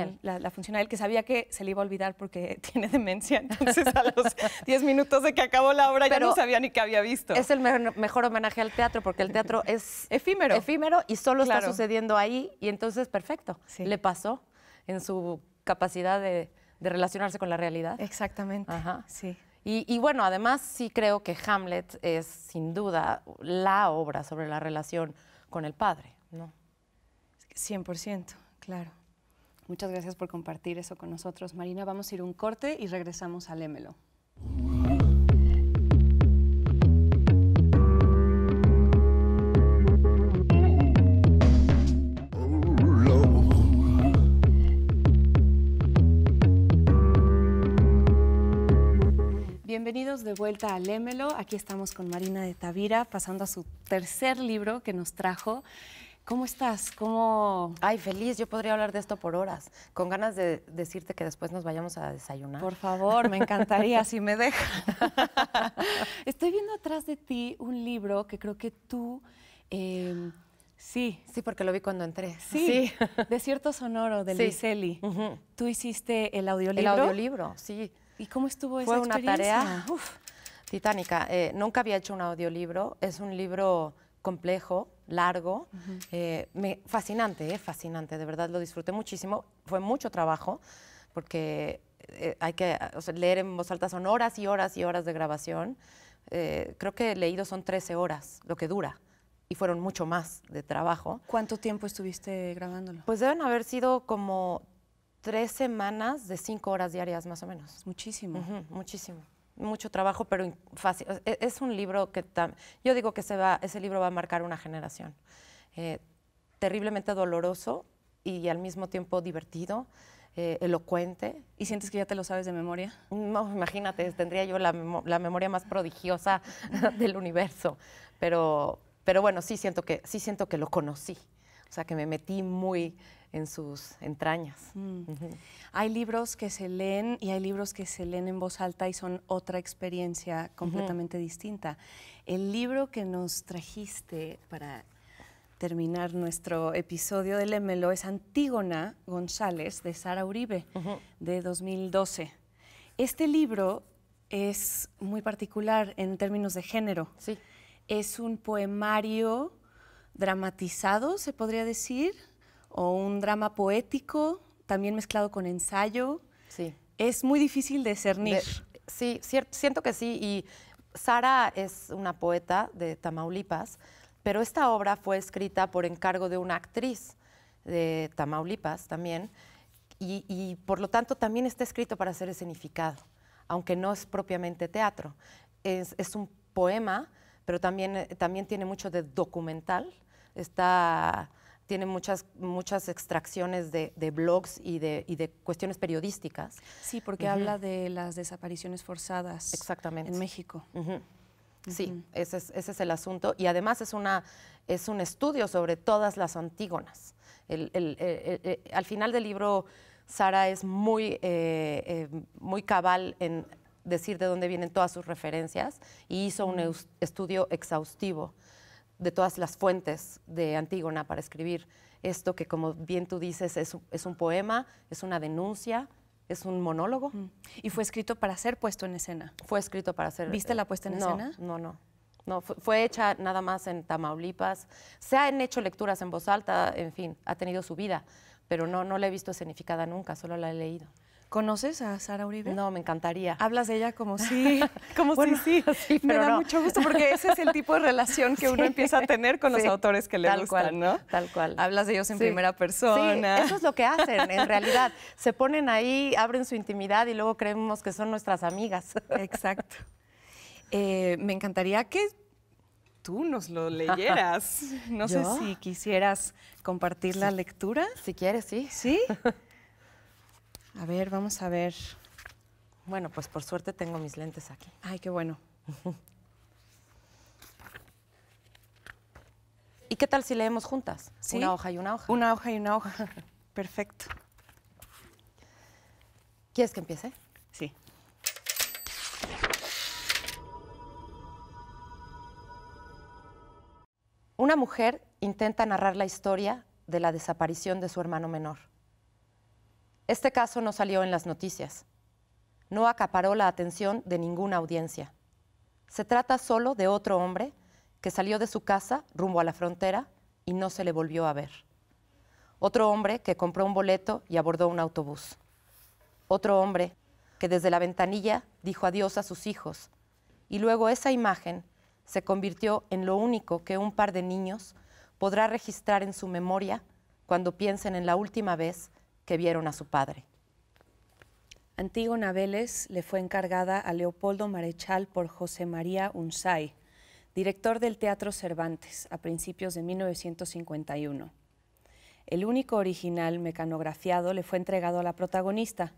él, La, la, él que sabía que se le iba a olvidar porque tiene demencia. Entonces, a los 10 minutos de que acabó la obra ya no sabía ni qué había visto. Es el mejor homenaje al teatro porque el teatro es efímero. Efímero y solo está sucediendo ahí. Y entonces, perfecto. Le pasó en su capacidad de, relacionarse con la realidad. Exactamente. Ajá. Sí. Y, bueno, además sí creo que Hamlet es sin duda la obra sobre la relación con el padre, ¿no? 100%, claro. Muchas gracias por compartir eso con nosotros, Marina. Vamos a ir un corte y regresamos al Émelo. Bienvenidos de vuelta a Lémelo. Aquí estamos con Marina de Tavira, pasando a su tercer libro que nos trajo. ¿Cómo estás? ¿Cómo...? Ay, feliz. Yo podría hablar de esto por horas, con ganas de decirte que después nos vayamos a desayunar. Por favor, me encantaría, si me deja. Estoy viendo atrás de ti un libro que creo que tú... Em, sí. Sí, porque lo vi cuando entré. Sí. Desierto Sonoro, de sí. Tú hiciste el audiolibro. El audiolibro, sí. ¿Y cómo estuvo esa experiencia? Fue una tarea titánica. Eh, nunca había hecho un audiolibro. Es un libro complejo largo, eh, me, fascinante, eh, fascinante, de verdad lo disfruté muchísimo, fue mucho trabajo, porque eh, hay que leer en voz alta, son horas y horas y horas de grabación, eh, creo que leído son 13 horas, lo que dura, y fueron mucho más de trabajo. ¿Cuánto tiempo estuviste grabándolo? Pues deben haber sido como tres semanas de cinco horas diarias más o menos. Muchísimo. muchísimo mucho trabajo, pero fácil. E-, es, un libro que yo digo que ese libro va a marcar una generación. Eh, terriblemente doloroso y al mismo tiempo divertido, eh, elocuente. ¿Y sientes que ya te lo sabes de memoria? No, imagínate, tendría yo la, memoria más prodigiosa del universo. Pero, pero bueno, sí siento que, sí siento que lo conocí. O sea, que me metí muy en sus entrañas. Mm. Hay libros que se leen y hay libros que se leen en voz alta y son otra experiencia completamente distinta. El libro que nos trajiste para terminar nuestro episodio del Lemelo es Antígona González de Sara Uribe de 2012. Este libro es muy particular en términos de género. Es un poemario dramatizado, se podría decir, o un drama poético, también mezclado con ensayo. Sí. Es muy difícil discernir. sí, siento que sí. Y Sara es una poeta de Tamaulipas, pero esta obra fue escrita por encargo de una actriz de Tamaulipas también, y, por lo tanto también está escrito para ser escenificado, aunque no es propiamente teatro. Es, un poema, pero también, eh, también tiene mucho de documental. Está tiene muchas, muchas extracciones de, blogs y de, cuestiones periodísticas. Sí, porque habla de las desapariciones forzadas Exactamente. en México. Sí, ese es, el asunto. Y además es, una, es un estudio sobre todas las antígonas. al final del libro, Sara es muy, eh, eh, muy cabal en decir de dónde vienen todas sus referencias y hizo un estudio exhaustivo de todas las fuentes de Antígona para escribir esto que, como bien tú dices, es, un poema, es una denuncia, es un monólogo. Mm. Y fue escrito para ser puesto en escena. Fue escrito para ser. ¿Viste la puesta en escena? No, no. No, fue, hecha nada más en Tamaulipas. Se han hecho lecturas en voz alta, en fin, ha tenido su vida, pero no, no la he visto escenificada nunca, solo la he leído. ¿Conoces a Sara Uribe? No, me encantaría. Hablas de ella como si...? como si sí, me da mucho gusto porque ese es el tipo de relación que uno empieza a tener con los autores que le tal gustan, cual, ¿no? Tal cual. Hablas de ellos en primera persona. eso es lo que hacen, en realidad. Se ponen ahí, abren su intimidad y luego creemos que son nuestras amigas. Exacto. Eh, me encantaría que tú nos lo leyeras. No sé si quisieras compartir la lectura. Si quieres, sí. Sí. A ver, vamos a ver. Bueno, pues por suerte tengo mis lentes aquí. Ay, qué bueno. ¿Y qué tal si leemos juntas? Una hoja y una hoja. Una hoja y una hoja. Perfecto. ¿Quieres que empiece? Sí. Una mujer intenta narrar la historia de la desaparición de su hermano menor. Este caso no salió en las noticias. No acaparó la atención de ninguna audiencia. Se trata solo de otro hombre que salió de su casa rumbo a la frontera y no se le volvió a ver. Otro hombre que compró un boleto y abordó un autobús. Otro hombre que desde la ventanilla dijo adiós a sus hijos y luego esa imagen se convirtió en lo único que un par de niños podrá registrar en su memoria cuando piensen en la última vez que vieron a su padre. Antígona Vélez le fue encargada a Leopoldo Marechal por José María Unsay, director del Teatro Cervantes, a principios de 1951. El único original mecanografiado le fue entregado a la protagonista,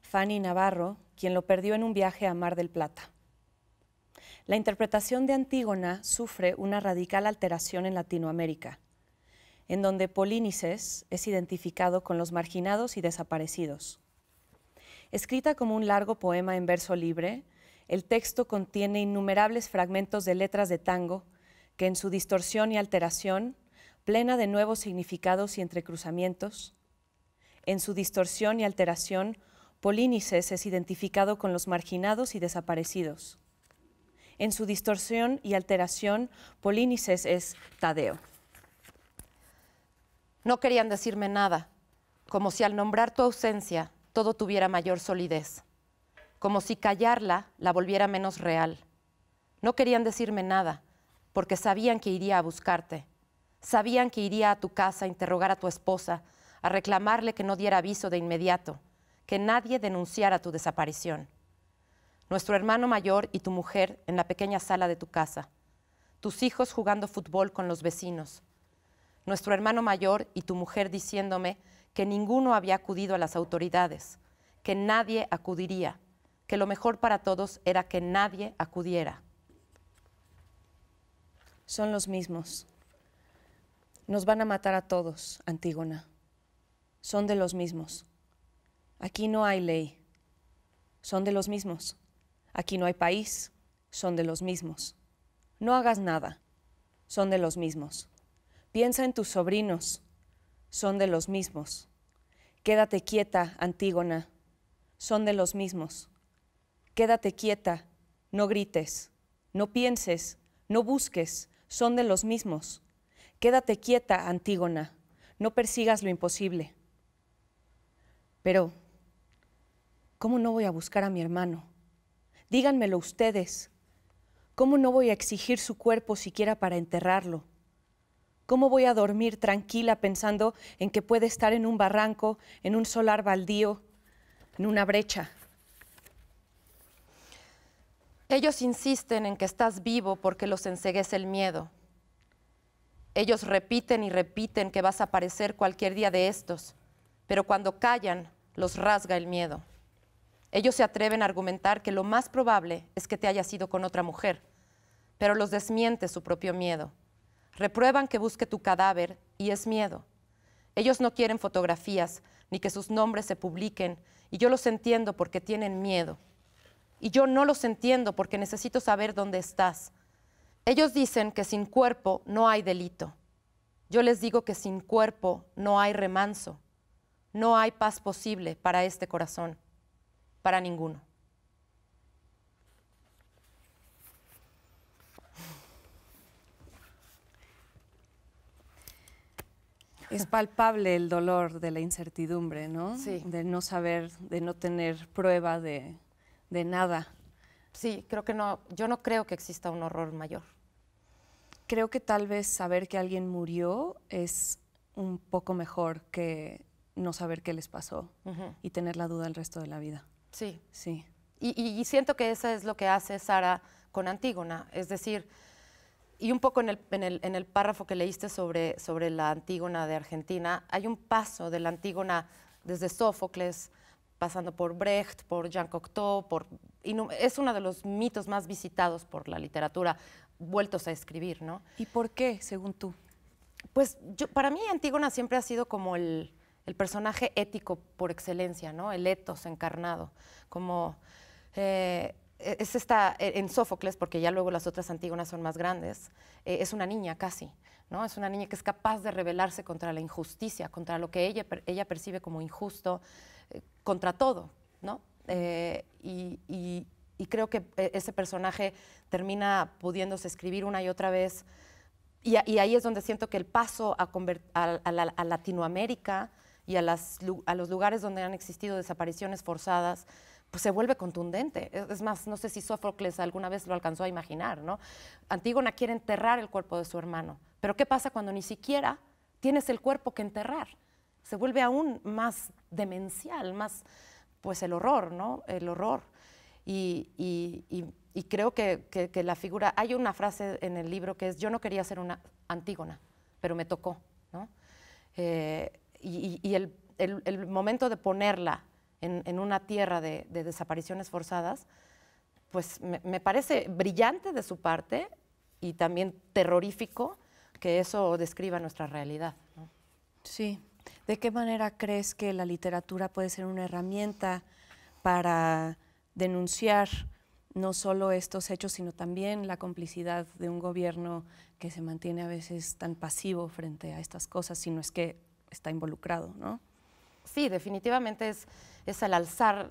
Fanny Navarro, quien lo perdió en un viaje a Mar del Plata. La interpretación de Antígona sufre una radical alteración en Latinoamérica en donde Polínices es identificado con los marginados y desaparecidos. Escrita como un largo poema en verso libre, el texto contiene innumerables fragmentos de letras de tango que en su distorsión y alteración, plena de nuevos significados y entrecruzamientos, en su distorsión y alteración, Polínices es identificado con los marginados y desaparecidos. En su distorsión y alteración, Polínices es Tadeo. No querían decirme nada, como si al nombrar tu ausencia todo tuviera mayor solidez, como si callarla la volviera menos real. No querían decirme nada, porque sabían que iría a buscarte, sabían que iría a tu casa a interrogar a tu esposa, a reclamarle que no diera aviso de inmediato, que nadie denunciara tu desaparición. Nuestro hermano mayor y tu mujer en la pequeña sala de tu casa, tus hijos jugando fútbol con los vecinos, nuestro hermano mayor y tu mujer diciéndome que ninguno había acudido a las autoridades, que nadie acudiría, que lo mejor para todos era que nadie acudiera. Son los mismos. Nos van a matar a todos, Antígona. Son de los mismos. Aquí no hay ley. Son de los mismos. Aquí no hay país. Son de los mismos. No hagas nada. Son de los mismos. Piensa en tus sobrinos, son de los mismos. Quédate quieta, Antígona, son de los mismos. Quédate quieta, no grites, no pienses, no busques, son de los mismos. Quédate quieta, Antígona, no persigas lo imposible. Pero, ¿cómo no voy a buscar a mi hermano? Díganmelo ustedes. ¿Cómo no voy a exigir su cuerpo siquiera para enterrarlo? ¿Cómo voy a dormir tranquila pensando en que puede estar en un barranco, en un solar baldío, en una brecha? Ellos insisten en que estás vivo porque los enseguece el miedo. Ellos repiten y repiten que vas a aparecer cualquier día de estos, pero cuando callan los rasga el miedo. Ellos se atreven a argumentar que lo más probable es que te haya sido con otra mujer, pero los desmiente su propio miedo reprueban que busque tu cadáver y es miedo. Ellos no quieren fotografías ni que sus nombres se publiquen y yo los entiendo porque tienen miedo. Y yo no los entiendo porque necesito saber dónde estás. Ellos dicen que sin cuerpo no hay delito. Yo les digo que sin cuerpo no hay remanso. No hay paz posible para este corazón, para ninguno. Es palpable el dolor de la incertidumbre, ¿no? Sí. De no saber, de no tener prueba de, de nada. Sí, creo que no, yo no creo que exista un horror mayor. Creo que tal vez saber que alguien murió es un poco mejor que no saber qué les pasó y tener la duda el resto de la vida. Sí. Sí. Y, y siento que eso es lo que hace Sara con Antígona, es decir, y un poco en el, párrafo que leíste sobre, sobre, la Antígona de Argentina, hay un paso de la Antígona desde Sófocles, pasando por Brecht, por Jean Cocteau, por, es uno de los mitos más visitados por la literatura, vueltos a escribir, ¿no? ¿Y por qué, según tú? Pues para mí Antígona siempre ha sido como el, personaje ético por excelencia, ¿no? El etos encarnado, como... Eh, e, es esta, e, en Sófocles, porque ya luego las otras Antígonas son más grandes, e, es una niña casi, ¿no? Es una niña que es capaz de rebelarse contra la injusticia, contra lo que ella, ella percibe como injusto, eh, contra todo, ¿no? Eh, y, creo que eh, ese personaje termina pudiéndose escribir una y otra vez. Y, ahí es donde siento que el paso a, a, Latinoamérica y a los lugares donde han existido desapariciones forzadas, pues, se vuelve contundente. E, es más, no sé si Sófocles alguna vez lo alcanzó a imaginar, ¿no? Antígona quiere enterrar el cuerpo de su hermano, pero ¿qué pasa cuando ni siquiera tienes el cuerpo que enterrar? Se vuelve aún más demencial, más, pues el horror, ¿no? El horror. Y, creo que, la figura, hay una frase en el libro que es, yo no quería ser una Antígona, pero me tocó, eh, y el momento de ponerla en, una tierra de, desapariciones forzadas, pues me, parece brillante de su parte y también terrorífico que eso describa nuestra realidad. Sí. ¿De qué manera crees que la literatura puede ser una herramienta para denunciar no solo estos hechos, sino también la complicidad de un gobierno que se mantiene a veces tan pasivo frente a estas cosas, sino no es que está involucrado, ¿no? Sí, definitivamente es es al alzar,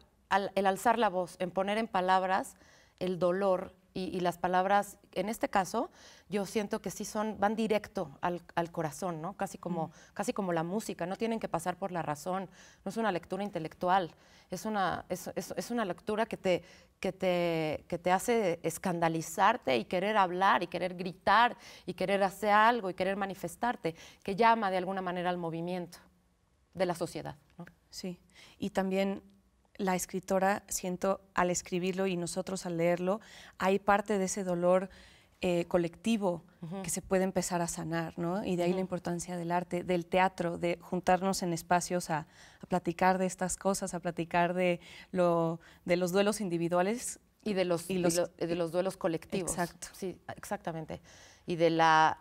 el alzar la voz, en poner en palabras el dolor y, las palabras, en este caso, yo siento que sí son, van directo al, corazón, ¿no? Casi como, casi como la música, no tienen que pasar por la razón, no es una lectura intelectual, es una, una lectura que te, que, te, que te hace escandalizarte y querer hablar y querer gritar y querer hacer algo y querer manifestarte, que llama de alguna manera al movimiento de la sociedad, ¿no? Sí, y también la escritora, siento, al escribirlo y nosotros al leerlo, hay parte de ese dolor eh, colectivo que se puede empezar a sanar, ¿no? Y de ahí la importancia del arte, del teatro, de juntarnos en espacios a, platicar de estas cosas, a platicar de, los duelos individuales. Y de los, duelos colectivos. Exacto. Sí, exactamente. Y de, la,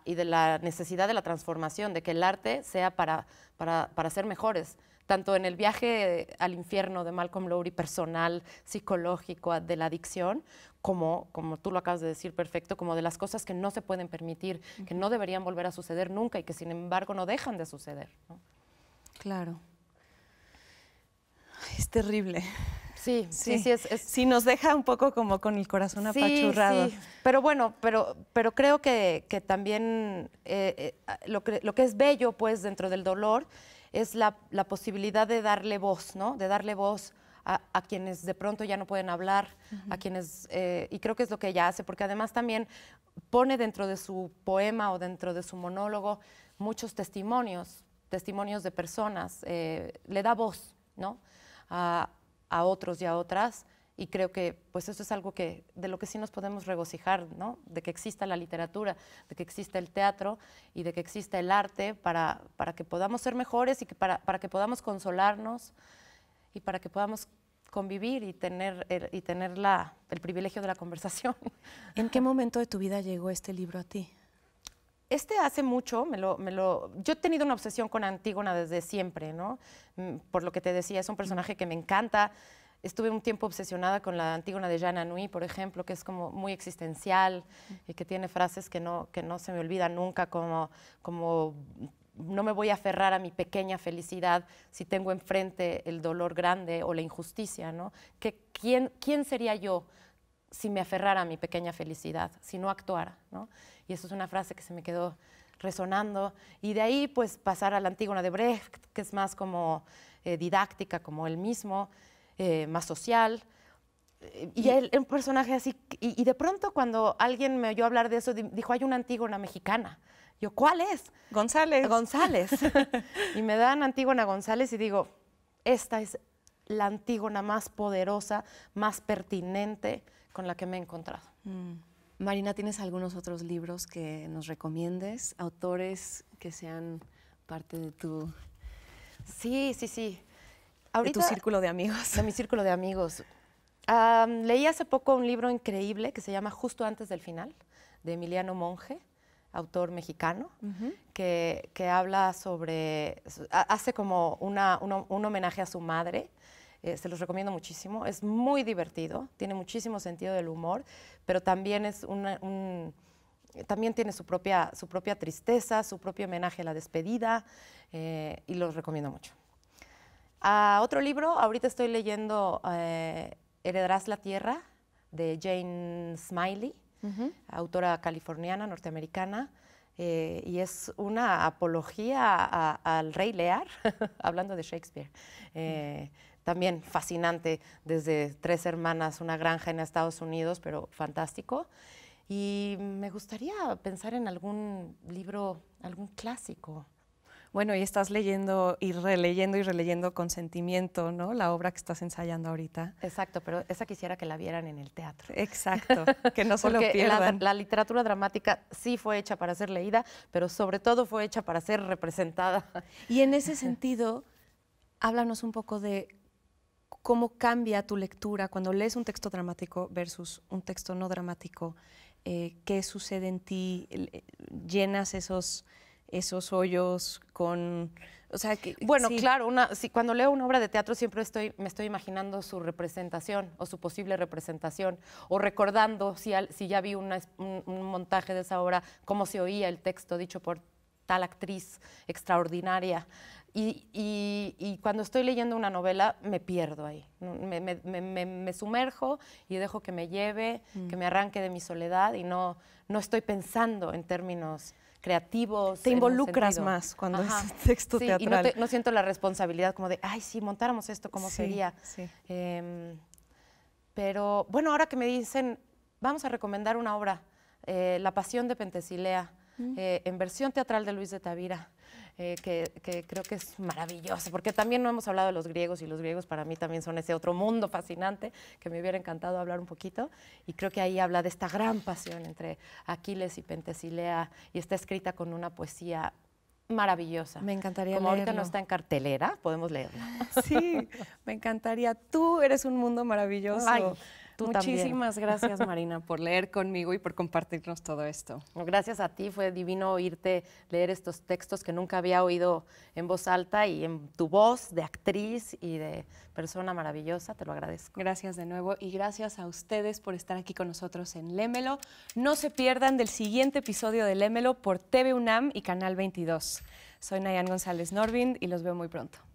necesidad de la transformación, de que el arte sea para, para ser mejores tanto en el viaje al infierno de Malcolm Lowry personal, psicológico, de la adicción, como, como tú lo acabas de decir perfecto, como de las cosas que no se pueden permitir, que no deberían volver a suceder nunca y que sin embargo no dejan de suceder. Claro. Es terrible. Sí, sí, sí. es, nos deja un poco como con el corazón apachurrado. Sí. Pero bueno, pero, pero creo que, también eh, eh, lo, que, lo que es bello, pues, dentro del dolor es la, posibilidad de darle voz, ¿no? De darle voz a, quienes de pronto ya no pueden hablar, a quienes, eh, y creo que es lo que ella hace, porque además también pone dentro de su poema o dentro de su monólogo muchos testimonios, testimonios de personas, eh, le da voz, ¿no? A, a otros y a otras y creo que pues eso es algo que de lo que sí nos podemos regocijar, ¿no? De que exista la literatura, de que exista el teatro y de que exista el arte para, para que podamos ser mejores y que para, para, que podamos consolarnos y para que podamos convivir y tener, el, eh, y tener la, el privilegio de la conversación. ¿En qué momento de tu vida llegó este libro a ti? Este hace mucho, me lo, me lo, yo he tenido una obsesión con Antígona desde siempre, ¿no? Mm, por lo que te decía, es un personaje que me encanta, estuve un tiempo obsesionada con la Antígona de Jean Anouilh, por ejemplo, que es como muy existencial y que tiene frases que no, que no se me olvidan nunca, como, como no me voy a aferrar a mi pequeña felicidad si tengo enfrente el dolor grande o la injusticia, ¿no? Que, ¿quién, sería yo si me aferrara a mi pequeña felicidad, si no actuara, Y eso es una frase que se me quedó resonando. Y de ahí, pues, pasar a la Antígona de Brecht, que es más como eh, didáctica, como él mismo, eh, más social. Y él, un personaje así, y, de pronto cuando alguien me oyó hablar de eso, dijo, hay una Antígona mexicana. Yo, ¿cuál es? González. González. y me dan Antígona González y digo, esta es la Antígona más poderosa, más pertinente con la que me he encontrado. Mm. Marina, ¿tienes algunos otros libros que nos recomiendes? Autores que sean parte de tu... Sí, sí, sí a tu círculo de amigos. a mi círculo de amigos. leí hace poco un libro increíble que se llama Justo antes del final, de Emiliano Monge, autor mexicano, que, habla sobre, hace como un, homenaje a su madre, eh, se los recomiendo muchísimo. Es muy divertido, tiene muchísimo sentido del humor, pero también es un, también tiene su propia, su propia tristeza, su propio homenaje a la despedida, eh, y los recomiendo mucho. A otro libro, ahorita estoy leyendo eh, Heredarás la Tierra, de Jane Smiley, autora californiana, norteamericana, eh, y es una apología al rey Lear, hablando de Shakespeare. Eh, también fascinante, desde tres hermanas, una granja en Estados Unidos, pero fantástico. Y me gustaría pensar en algún libro, algún clásico. Bueno, y estás leyendo y releyendo y releyendo con sentimiento, ¿no? La obra que estás ensayando ahorita. Exacto, pero esa quisiera que la vieran en el teatro. Exacto, que no se lo pierdan. La, la, literatura dramática sí fue hecha para ser leída, pero sobre todo fue hecha para ser representada. Y en ese sentido, háblanos un poco de cómo cambia tu lectura cuando lees un texto dramático versus un texto no dramático. Eh, ¿Qué sucede en ti? Eh, ¿Llenas esos esos hoyos con... O sea, bueno, claro, una, si, cuando leo una obra de teatro siempre estoy, me estoy imaginando su representación o su posible representación, o recordando si, ya vi un, montaje de esa obra, cómo se oía el texto dicho por tal actriz extraordinaria. Y, cuando estoy leyendo una novela me pierdo ahí, me, sumerjo y dejo que me lleve, mm. que me arranque de mi soledad y no, no estoy pensando en términos creativos. Te involucras más cuando es texto teatral. Y no, siento la responsabilidad como de, ay, si montáramos esto, ¿cómo sería? Em, pero bueno, ahora que me dicen, vamos a recomendar una obra, eh, La Pasión de Pentesilea, mm. eh, en versión teatral de Luis de Tavira. Eh, que, creo que es maravilloso, porque también no hemos hablado de los griegos y los griegos para mí también son ese otro mundo fascinante que me hubiera encantado hablar un poquito y creo que ahí habla de esta gran pasión entre Aquiles y Pentesilea y está escrita con una poesía maravillosa. Me encantaría Como ahorita no está en cartelera, podemos leerla. Sí, me encantaría. Tú eres un mundo maravilloso. Muchísimas gracias, Marina, por leer conmigo y por compartirnos todo esto. Gracias a ti, fue divino oírte leer estos textos que nunca había oído en voz alta y en tu voz de actriz y de persona maravillosa, te lo agradezco. Gracias de nuevo y gracias a ustedes por estar aquí con nosotros en Lémelo. No se pierdan del siguiente episodio de Lémelo por TV UNAM y Canal 22. Soy Nayan González Norvin y los veo muy pronto.